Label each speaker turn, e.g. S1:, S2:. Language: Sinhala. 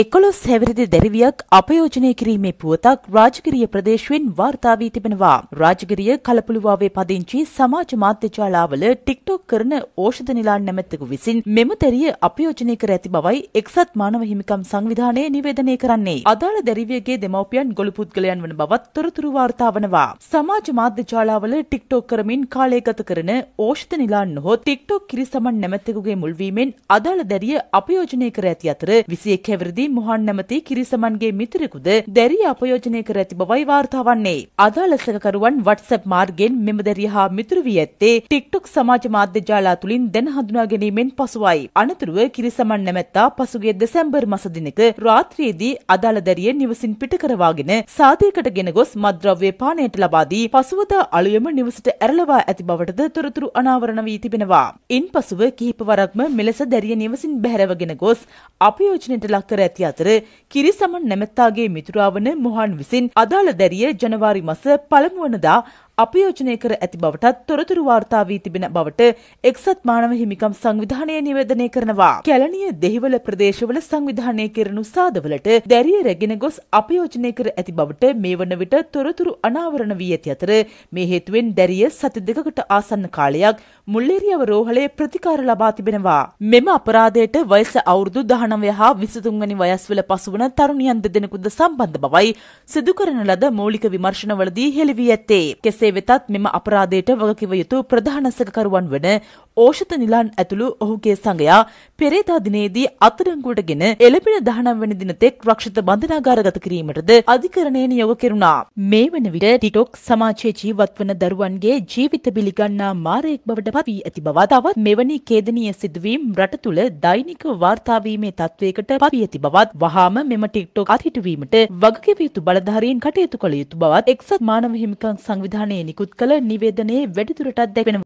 S1: එකොළොස් හැවිරිදි දැරිවියක් අපයෝජනය කිරීමේ පුවතක් රාජගිරිය ප්‍රදේශයෙන් වාර්තාාවී තිබෙනවා. රාජගිරිය කලපුළුවාවේ පදිංචි සමාජ මාත්‍යජාලාවල ටික්ටොක් කරන ඕෂධ නිලා නැමැත්තකු විසින් මෙම තැරිය අපයෝජනය කර ඇති බවයි එක්සත් මානව හිමිකම් සංවිධානය නිවේදනය කරන්නේ. අදාළ දැරිවියගේ දෙමවපියන් ගොළු පුද්ගලයන් වන බවත් තොරතුරු වාර්තාාවනවා. සමාජ මාධ්‍යජාලාවල ටික්ටොක් කරමින් කාලයගත කරන ඕෂධ නිලා නොහෝ ටික්ටොක් කිරිසමන් නැමැත්තකුගේ මුල්වීමෙන් අදාළ දැරිය අපයෝජනය කර ඇති අතර විසිය කැවරදි එහිදී මොහන් නැමති කිරිසමන්ගේ මිතුරෙකුද දැරිය අපයෝජනය කර ඇති බවයි වාර්තා වන්නේ. අදාළ සැකකරුවන් WhatsApp මාර්ගෙන් මෙම දැරිය හා මිතුරු වී ඇත්තේ TikTok සමාජ මාධ්‍ය ජාලා තුලින් දැන හඳුනා ගැනීමෙන් පසුවයි. අනතුරුව කිරිසමන් නැමැත්තා පසුගිය දෙසැම්බර් මස දිනක රාත්‍රියේදී අදාළ දැරිය නිවසින් පිට කරවාගෙන සාදයකට ගෙන ගොස් මද්‍රව්‍ය පානයට ලබා දී පසුවදා අලුයම නිවසට ඇරලවා ඇති බවටද තොරතුරු අනාවරණ වී තිබෙනවා. ඉන් පසුව කිහිප වරක්ම මෙලෙස දැරිය නිවසින් බැහැරවගෙන ගොස් අපයෝජනයට ලක් කර ඇති ඇති අතර කිරිසමන් නැමැත්තාගේ මිතුරා වන මොහන් විසින් අදාළ දැරිය ජනවාරි මස පළමුුවනදා අපයෝජනය කර ඇති බවටත් තොරතුරු වාර්තා වී තිබෙන බවට එක්සත් මානව හිමිකම් සංවිධානය නිවේදනය කරනවා. කැලණිය දෙහිවල ප්‍රදේශවල සංවිධානය කෙරෙනු සාදවලට දැරිය රැගෙන ගොස් අපයෝජනය කර ඇති බවට මේ වන විට තොරතුරු අනාවරණ වී ඇති අතර මේ හේතුවෙන් දැරිය සති දෙකකට ආසන්න කාලයක් මුල්ලේරියව රෝහලේ ප්‍රතිකාර ලබා තිබෙනවා. මෙම අපරාධයට වයස අවුරුදු 19 හා 23 වැනි වයස්වල පසුවන තරුණියන් දෙදෙනෙකුද සම්බන්ධ බවයි සිදු කරන ලද මූලික විමර්ශනවලදී හෙළි වී ඇත්තේ. කෙසේ වෙතත් මෙම අපරාධයට වගකිව යුතු ප්‍රධාන සැකකරුවන් වන ඕෂධ නිලන් ඇතුළු ඔහුගේ සංගයා පෙරේදා දිනේදී අත්අඩංගුවටගෙන එළඹෙන 19 වෙනි දින තෙක් රක්ෂිත බන්ධනාගාරගත කිරීමටද අධිකරණය නියෝග කෙරුණා. මේ වන විට ටිටොක් සමාජයේ ජීවත් වන දරුවන්ගේ ජීවිත බිලිගන්නා මාරයෙක් බවට පත් වී ඇති බව තවත් මෙවැනි ඛේදනීය සිදුවීම් රට තුළ දෛනික වාර්තාවීමේ තත්වයකට පත් වී ඇති බවත් වහාම මෙම ටික්ටොක් අත්හිටුවීමට වගකිව යුතු බලධාරීන් කටයුතු කළ යුතු බවත් එක්සත් මානව හිමිකම් සංවිධානයේ නිකුත් කළ නිවේදනයේ වැඩිදුරටත් දැක්වෙනවා